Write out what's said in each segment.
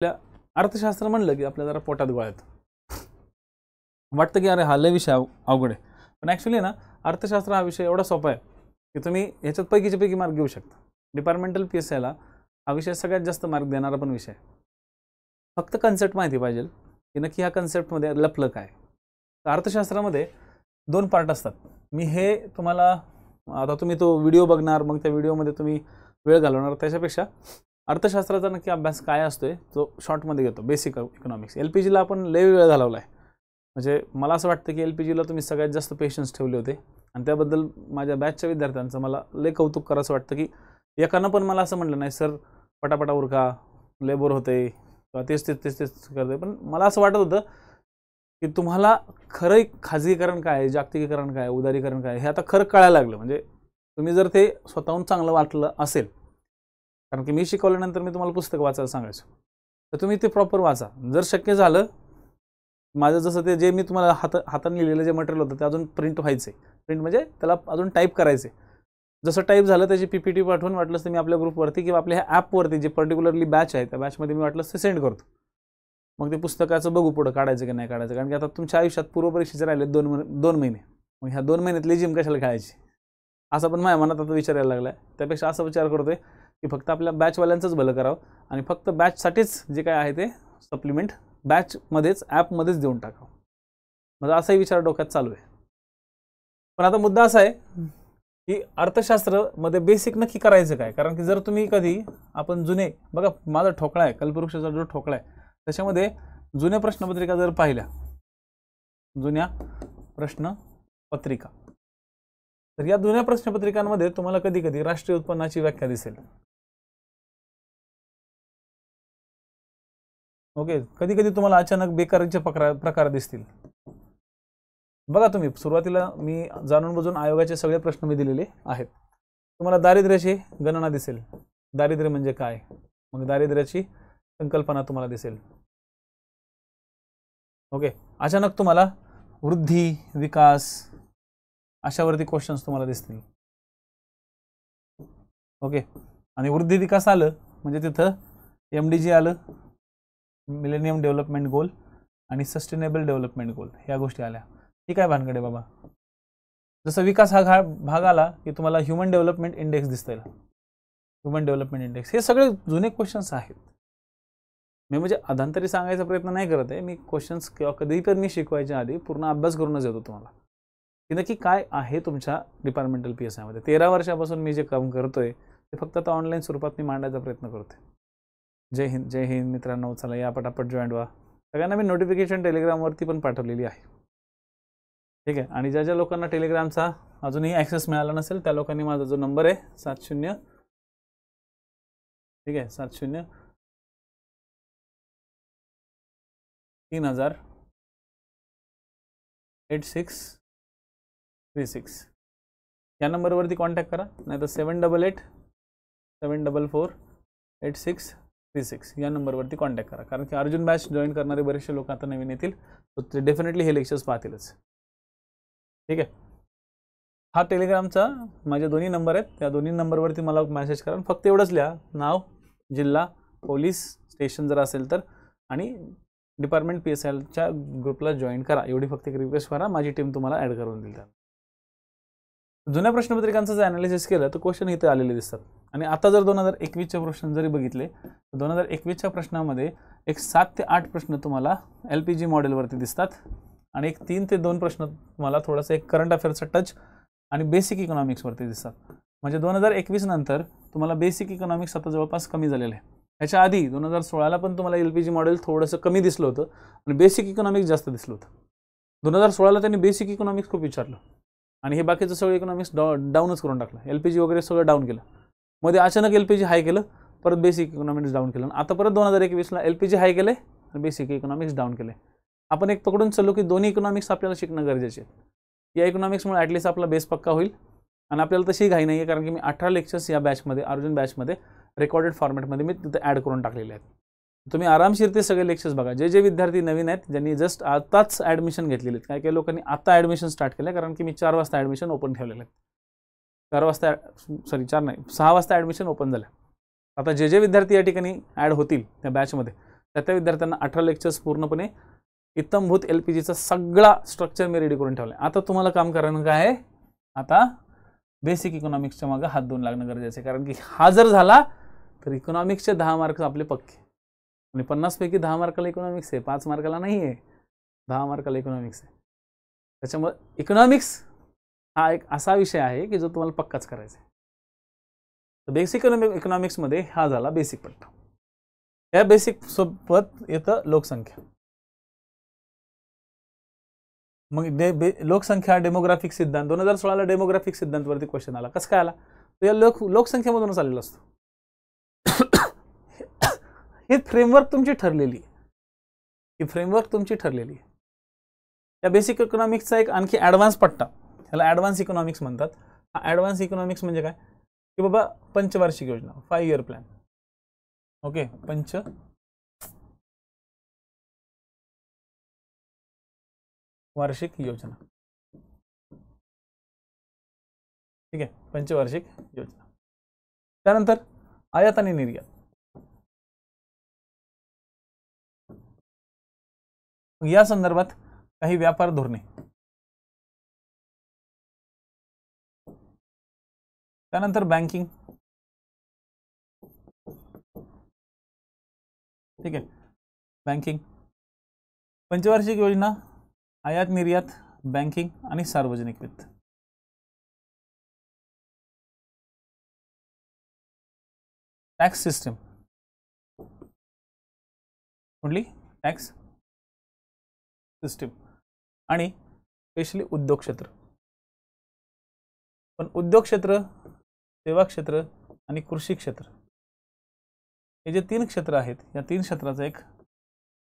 आपल्या अर्थशास्त्र म्हणलं की आपल्या जरा पोटात गोळा येतो वाटतं की अरे हा लय विषय अवघड आहे पण ॲक्च्युली ना अर्थशास्त्र हा विषय एवढा सोपा आहे की तुम्ही ह्याच्यात पैकीच्या पैकी मार्क घेऊ शकता डिपार्टमेंटल पी एस आयला हा विषय सगळ्यात जास्त मार्क देणारा पण विषय फक्त कन्सेप्ट माहिती पाहिजे की नक्की ह्या कन्सेप्टमध्ये लपलं काय अर्थशास्त्रामध्ये दोन पार्ट असतात मी हे तुम्हाला आता तुम्ही तो व्हिडिओ बघणार मग त्या व्हिडिओमध्ये तुम्ही वेळ घालवणार त्याच्यापेक्षा अर्थशास्त्राचा नक्की अभ्यास काय असतोय तो शॉर्टमध्ये घेतो बेसिक इकॉनॉमिक्स एल पी जीला आपण लय वेळ घालवला आहे म्हणजे मला असं वाटतं की एल पी जीला तुम्ही सगळ्यात जास्त पेशन्स ठेवले होते आणि त्याबद्दल माझ्या बॅचच्या विद्यार्थ्यांचं मला लय कौतुक करायचं वाटतं की एकानं पण मला असं म्हटलं नाही सर पटापटा उरका लेबर होते किंवा तेच तेच तेच तेच करते पण मला असं वाटत होतं की तुम्हाला खरंही खाजगीकरण काय जागतिकीकरण काय उदारीकरण काय हे आता खरं कळायला लागलं म्हणजे तुम्ही जर ते स्वतःहून चांगलं वाटलं असेल कारण की मी शिकवल्यानंतर मी तुम्हाला पुस्तक वाचायला सांगायचो तर तुम्ही ते प्रॉपर वाचा जर शक्य झालं माझं जसं ते जे मी तुम्हाला हात हाताने लिहिलेलं जे मटेरियल होतं ते अजून प्रिंट व्हायचं प्रिंट म्हणजे त्याला अजून टाईप करायचे जसं टाईप झालं त्याची पी पी टी पाठवून वाटलंच तर मी आपल्या ग्रुपवरती किंवा आपल्या ह्या ॲपवरती जे पर्टिक्युलरली बॅच आहे त्या बॅचमध्ये मी वाटलंच ते सेंड करतो मग ते पुस्तकाचं बघू पुढं काढायचं की नाही काढायचं कारण की आता तुमच्या आयुष्यात पूर्वपरीक्षेचे राहिले दोन महिने दोन महिने मग ह्या दोन महिन्यातली जिम कशाला खेळायची असं पण माझ्या मनात आता विचारायला लागला आहे त्यापेक्षा असा विचार करतोय की फक्त आपल्या बॅचवाल्यांचंच भलं करावं आणि फक्त बॅचसाठीच जे काय आहे ते सप्लिमेंट बॅचमध्येच ॲपमध्येच देऊन टाकावं माझा असाही विचार डोक्यात चालू आहे पण आता मुद्दा असा आहे की अर्थशास्त्रमध्ये बेसिक नक्की करायचं काय कारण की जर तुम्ही कधी आपण जुने बघा माझा ठोकळा आहे कल्पवृक्षाचा जो ठोकळा आहे त्याच्यामध्ये जुन्या प्रश्नपत्रिका जर पाहिल्या जुन्या प्रश्नपत्रिका तर या जुन्या प्रश्नपत्रिकांमध्ये तुम्हाला कधी कधी राष्ट्रीय उत्पन्नाची व्याख्या दिसेल ओके कधी कधी तुम्हाला अचानक बेकारीचे प्रकार प्रकार दिसतील बघा तुम्ही सुरुवातीला मी जाणून बुजून आयोगाचे सगळे प्रश्न मी दिलेले आहेत तुम्हाला दारिद्र्याची गणना दिसेल दारिद्र्य म्हणजे काय मग दारिद्र्याची संकल्पना तुम्हाला दिसेल ओके अचानक तुम्हाला वृद्धी विकास अशावरती क्वेश्चन्स तुम्हाला दिसतील ओके आणि वृद्धी विकास आलं म्हणजे तिथं एम डी जी आलं मिलेनियम डेव्हलपमेंट गोल आणि सस्टेनेबल डेव्हलपमेंट गोल ह्या गोष्टी आल्या ठीक आहे भानगडे बाबा जसं विकास हा भाग आला की तुम्हाला ह्युमन डेव्हलपमेंट इंडेक्स दिसतील ह्युमन डेव्हलपमेंट इंडेक्स हे सगळे जुने क्वेश्चन्स आहेत मी म्हणजे अधांतरी सांगायचा प्रयत्न नाही करत आहे मी क्वेश्चन्स किंवा कधी तर मी शिकवायच्या आधी पूर्ण अभ्यास करूनच येतो तुम्हाला की नक्की काय आहे तुमच्या डिपार्टमेंटल पी एस आयमध्ये तेरा वर्षापासून मी जे काम करतोय ते फक्त आता ऑनलाईन स्वरूपात मी मांडायचा प्रयत्न करतोय जय हिंद जय हिंद मित्रांनो चला या पटापट जॉईंट व्हा सगळ्यांना मी नोटिफिकेशन टेलिग्रामवरती पण पाठवलेली आहे ठीक आहे आणि ज्या ज्या लोकांना टेलिग्रामचा अजूनही ॲक्सेस मिळाला नसेल त्या लोकांनी माझा जो नंबर आहे सात शून्य ठीक आहे सात शून्य तीन हजार एट सिक्स थ्री सिक्स या नंबरवरती कॉन्टॅक्ट करा नाही तर seven double eight seven double four eight six three six या नंबरवरती कॉन्टॅक्ट करा कारण की अर्जुन बॅच जॉईन करणारे बरेचसे लोक आता नवीन येतील ते डेफिनेटली हे लेक्चर्स पाहतीलच ठीक आहे हा टेलिग्रामचा माझे दोन्ही नंबर आहेत त्या दोन्ही नंबरवरती मला मेसेज करा फक्त एवढंच लिहा नाव जिल्हा पोलीस स्टेशन जर असेल तर आणि डिपार्टमेंट पी एस एलच्या ग्रुपला जॉईन करा एवढी फक्त एक रिक्वेस्ट करा माझी टीम तुम्हाला ॲड करून देईल जुन्या प्रश्नपत्रिकांचं जर ॲनालिसिस केलं तर क्वेश्चन इथे आलेले दिसतात आणि आता जर दोन हजार एकवीसचे प्रश्न जरी बघितले तर दोन हजार एकवीसच्या प्रश्नामध्ये एक सात ते आठ प्रश्न तुम्हाला एल पी जी मॉडेलवरती दिसतात आणि एक तीन ते दोन प्रश्न तुम्हाला थोडासा एक करंट अफेअरचा टच आणि बेसिक इकॉनॉमिक्सवरती दिसतात म्हणजे दोन हजार एकवीस नंतर तुम्हाला बेसिक इकॉनॉमिक्स आता जवळपास कमी झालेलं आहे ह्याच्या आधी दोन हजार सोळाला पण तुम्हाला एल पी जी मॉडेल थोडंसं कमी दिसलं होतं आणि बेसिक इकॉनॉमिक्स जास्त दिसलं होतं दोन हजार सोळाला त्यांनी बेसिक इकॉनॉमिक्स खूप विचारलं आणि हे बाकीचं सगळं इकॉनॉमिक्स डॉ डाऊनच करून टाकलं एल पी जी वगैरे सगळं डाऊन केलं मध्ये अचानक एल पी जी हाय केलं परत बेसिक इकॉनॉमिक्स डाऊन केलं आता परत दोन हजार एकवीसला एल पी जी हाय केले आणि बेसिक इकॉनॉमिक्स डाऊन केले आपण एक पकडून चाललो की दोन्ही इकॉनॉमिक्स आपल्याला शिकणं गरजेचे आहे या इकॉनॉमिक्समुळे ॲटलीस्ट आपला बेस पक्का होईल आणि आपल्याला तशी घाई नाही आहे कारण की मी अठरा लेक्चर्स या बॅचमध्ये अर्जुन बॅचमध्ये रेकॉर्डेड फॉर्मॅटमध्ये मी तिथं ॲड करून टाकलेले आहेत तुम्ही आरामशीर ते सगळे लेक्चर्स बघा जे जे विद्यार्थी नवीन आहेत ज्यांनी जस्ट आताच ॲडमिशन घेतलेले आहेत काही काही लोकांनी आता ॲडमिशन स्टार्ट केलं कारण की मी चार वाजता ॲडमिशन ओपन ठेवलेलं आहे चार वाजता सॉरी चार नाही सहा वाजता ॲडमिशन ओपन झालं आता जे जे विद्यार्थी या ठिकाणी ॲड होतील त्या बॅचमध्ये त्या त्या विद्यार्थ्यांना अठरा लेक्चर्स पूर्णपणे इतमभूत एल पी जीचा सगळा स्ट्रक्चर मी रेडी करून ठेवलं आहे आता तुम्हाला काम करणं काय आहे आता बेसिक इकॉनॉमिक्सच्या मागं हात धुवून लागणं गरजेचं आहे कारण की हा जर झाला तर इकॉनॉमिक्सचे दहा मार्क्स आपले पक्के आणि पन्नासपैकी दहा मार्काला इकॉनॉमिक्स आहे पाच मार्काला नाही आहे दहा मार्काला इकॉनॉमिक्स आहे त्याच्यामुळं इकॉनॉमिक्स हा एक असा विषय आहे की जो तुम्हाला पक्काच करायचा आहे तर बेसिक इकॉनॉमिक्समध्ये हा झाला बेसिक पट्टा या बेसिक सोबत येतं लोकसंख्या मग डे बे लोकसंख्या डेमोग्राफिक सिद्धांत दोन हजार सोळाला डेमोग्राफिक सिद्धांतवरती क्वेश्चन आला कसं काय आला तर या लोक लोकसंख्येमधूनच आलेला असतो हे फ्रेमवर्क तुमची ठरलेली ही फ्रेमवर्क तुमची ठरलेली आहे या बेसिक इकॉनॉमिक्सचा एक आणखी ॲडव्हान्स पट्टा ह्याला ॲडव्हान्स इकॉनॉमिक्स म्हणतात हा ॲडव्हान्स इकॉनॉमिक्स म्हणजे काय की बाबा पंचवार्षिक योजना फाय इयर प्लॅन ओके पंच वार्षिक योजना ठीक आहे पंचवार्षिक योजना त्यानंतर आयात आणि निर्यात या संदर्भात काही व्यापार धोरणे त्यानंतर बँकिंग ठीक आहे बँकिंग पंचवार्षिक योजना आयात निर्यात बँकिंग आणि सार्वजनिक वित्त टॅक्स सिस्टम कुठली टॅक्स सिस्टीम आणि स्पेशली उद्योग क्षेत्र पण उद्योग क्षेत्र सेवा क्षेत्र आणि कृषी क्षेत्र हे जे तीन क्षेत्र आहेत या तीन क्षेत्राचा एक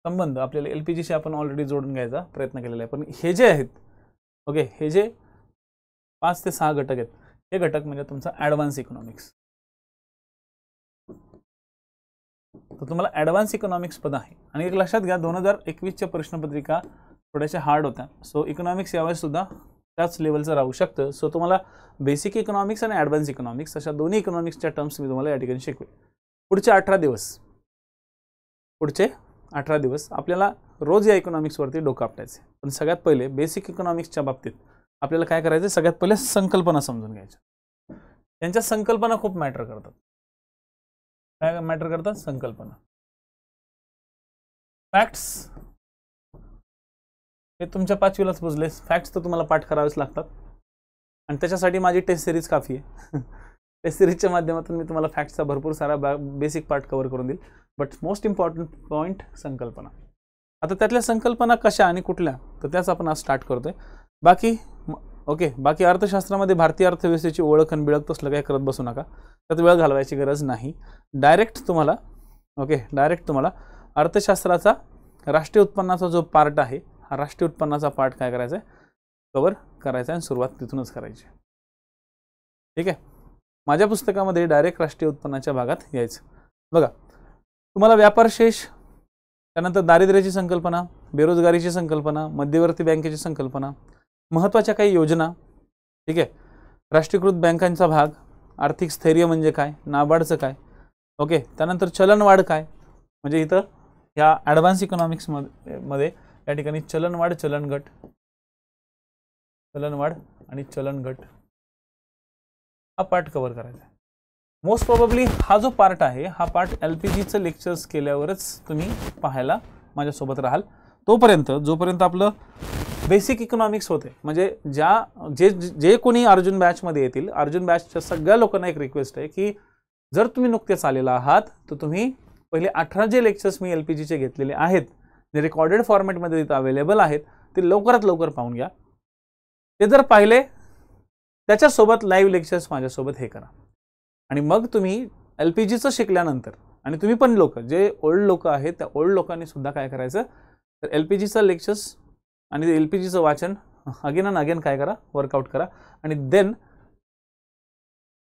संबंध आपल्याला एल पी जीशी आपण ऑलरेडी जोडून घ्यायचा प्रयत्न केलेला आहे पण हे जे आहेत ओके हे जे पाच ते सहा घटक आहेत हे घटक म्हणजे तुमचा ॲडव्हान्स इकॉनॉमिक्स तर तुम्हाला ॲडव्हान्स इकॉनॉमिक्स पद आहे आणि एक लक्षात घ्या दोन हजार एकवीसच्या प्रश्नपत्रिका थोड्याशा हार्ड होत्या सो इकॉनॉमिक्स सुद्धा त्याच लेवलचं राहू शकतं सो तुम्हाला बेसिक इकॉनॉमिक्स आणि ॲडव्हान्स इकॉनॉमिक्स अशा दोन्ही इकॉनॉमिक्सच्या टर्म्स मी तुम्हाला या ठिकाणी शिकवेल पुढचे अठरा दिवस पुढचे अठरा दिवस आपल्याला रोज या इकॉनॉमिक्सवरती डोकं आपटायचं पण सगळ्यात पहिले बेसिक इकॉनॉमिक्सच्या बाबतीत आपल्याला काय करायचं सगळ्यात पहिले संकल्पना समजून घ्यायच्या त्यांच्या संकल्पना खूप मॅटर करतात काय मॅटर करतात संकल्पना फॅक्ट्स हे तुमच्या पाचवीलाच बुजले फॅक्ट्स तर तुम्हाला पाठ करावेच लागतात आणि त्याच्यासाठी माझी टेस्ट सिरीज काफी आहे टेस्ट सिरीजच्या माध्यमातून मी तुम्हाला फॅक्ट्सचा भरपूर सारा बेसिक पार्ट कवर करून देईल बट मोस्ट इम्पॉर्टंट पॉईंट संकल्पना आता त्यातल्या संकल्पना कशा आणि कुठल्या तर त्याच आपण आज स्टार्ट करतोय बाकी ओके बाकी अर्थशास्त्रामध्ये भारतीय अर्थव्यवस्थेची ओळख आणि बिळख तसलं काय करत बसू नका त्यात वेळ घालवायची गरज नाही डायरेक्ट तुम्हाला ओके डायरेक्ट तुम्हाला अर्थशास्त्राचा राष्ट्रीय उत्पन्नाचा जो पार्ट आहे हा राष्ट्रीय उत्पन्नाचा पार्ट काय करायचा आहे कवर करायचा आणि सुरुवात तिथूनच करायची ठीक आहे माझ्या पुस्तकामध्ये डायरेक्ट राष्ट्रीय उत्पन्नाच्या भागात यायचं बघा तुम्हाला शेष त्यानंतर दारिद्र्याची संकल्पना बेरोजगारीची संकल्पना मध्यवर्ती बँकेची संकल्पना महत्त्वाच्या काही योजना ठीक आहे राष्ट्रीयकृत बँकांचा भाग आर्थिक स्थैर्य म्हणजे काय नाबार्डचं काय ओके त्यानंतर चलनवाढ काय म्हणजे इथं ह्या ॲडव्हान्स इकॉनॉमिक्समध्ये मध्ये या ठिकाणी चलनवाढ चलनगट चलनवाढ आणि चलनगट हा पार्ट कव्हर करायचा आहे मोस्ट प्रॉबली हा जो पार्ट आहे हा पार्ट एल पी जीचं लेक्चर्स केल्यावरच तुम्ही पाहायला माझ्यासोबत राहाल तोपर्यंत जोपर्यंत आपलं बेसिक इकॉनॉमिक्स होते म्हणजे ज्या जे जे कोणी अर्जुन बॅचमध्ये येतील अर्जुन बॅचच्या सगळ्या लोकांना एक रिक्वेस्ट आहे की जर तुम्ही नुकतेच आलेला आहात तर तुम्ही पहिले अठरा जे लेक्चर्स मी एल पी जीचे घेतलेले आहेत जे रेकॉर्डेड फॉर्मॅटमध्ये तिथं अवेलेबल आहेत ते लवकरात लवकर पाहून घ्या ते जर पाहिले त्याच्यासोबत लाईव्ह लेक्चर्स माझ्यासोबत हे करा आणि मग तुम्ही एल पी जीचं शिकल्यानंतर आणि तुम्ही पण लोक जे ओल्ड लोक आहेत त्या ओल्ड लोकांनी सुद्धा काय करायचं तर एल पी जीचं लेक्चर्स आणि ते एल पी जीचं वाचन अगेन अँड अगेन काय करा वर्कआउट करा आणि देन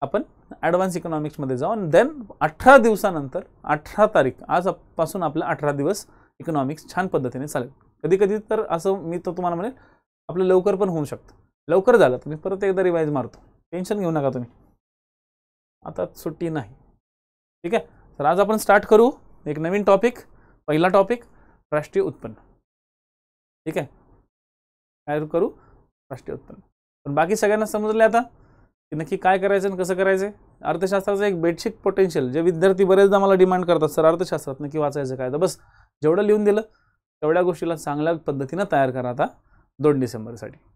आपण ॲडव्हान्स इकॉनॉमिक्समध्ये जाऊ आणि देन अठरा दिवसानंतर अठरा तारीख आजपासून आपला अठरा दिवस इकॉनॉमिक्स छान पद्धतीने चालेल कधी कधी तर असं मी तर तुम्हाला म्हणेल आपलं लवकर पण होऊ शकतं लवकर झालं तुम्ही परत एकदा रिवाईज मारतो टेन्शन घेऊ नका तुम्ही आता सुट्टी नाही ठीक आहे तर आज आपण स्टार्ट करू एक नवीन टॉपिक पहिला टॉपिक राष्ट्रीय उत्पन्न ठीक आहे काय करू राष्ट्रीय उत्पन्न पण बाकी सगळ्यांना समजले आता की नक्की काय करायचं आणि कसं करायचं अर्थशास्त्राचं एक बेडशीट पोटेन्शियल जे विद्यार्थी बरेचदा मला डिमांड करतात सर अर्थशास्त्रात नक्की वाचायचं काय तर बस जेवढं लिहून दिलं तेवढ्या गोष्टीला चांगल्या पद्धतीनं तयार करा आता दोन डिसेंबरसाठी